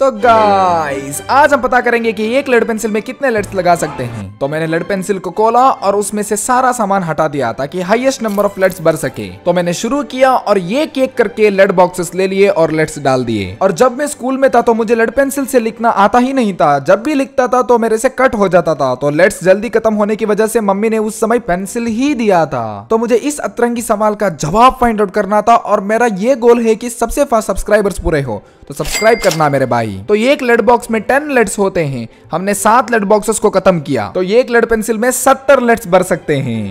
तो गाइस आज हम पता करेंगे कि एक लड़ पेंसिल में कितने लेट्स लगा सकते हैं तो मैंने लड़ पेंसिल को खोला और उसमें से सारा सामान हटा दिया ताकि हाईएस्ट नंबर ऑफ लेट्स भर सके तो मैंने शुरू किया और ये केक करके लेड बॉक्सेस ले लिए और लेट्स डाल दिए और जब मैं स्कूल में था तो मुझे लड़ पेंसिल से लिखना आता ही नहीं था जब भी लिखता था तो मेरे से कट हो जाता था तो लेट्स जल्दी खत्म होने की वजह से मम्मी ने उस समय पेंसिल ही दिया था तो मुझे इस अतरंगी सवाल का जवाब फाइंड आउट करना था और मेरा ये गोल है की सबसे फास्ट सब्सक्राइबर्स पूरे हो तो सब्सक्राइब करना मेरे भाई आई तो एक लेड बॉक्स में टेन लेट्स होते हैं हमने सात लेड बॉक्सेस को खत्म किया तो एक लेड पेंसिल में सत्तर लेट्स भर सकते हैं